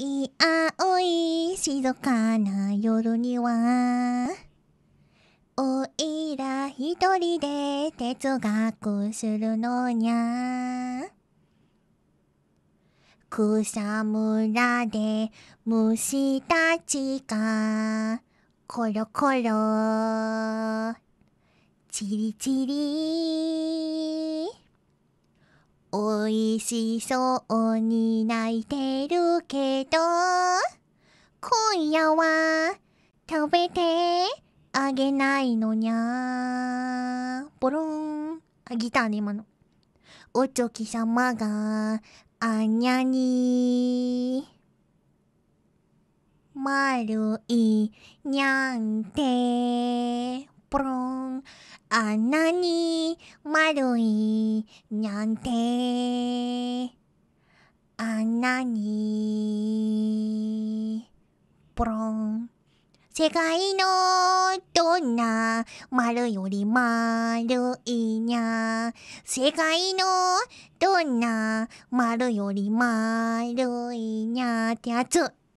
い青い静かな夜にはおいら一人で哲学するのにゃ草むらで虫たちがコロコロチリチリおいしそうに泣いてるけど、今夜は食べてあげないのにゃ。ボロン。あ、ギターね、今の。おちょき様が、あにゃに丸いにゃんて。ボロン。あんなに丸いなんてあんなにポろん。世界のどんな丸より丸いにゃ世界のどんな丸より丸いにゃってやつ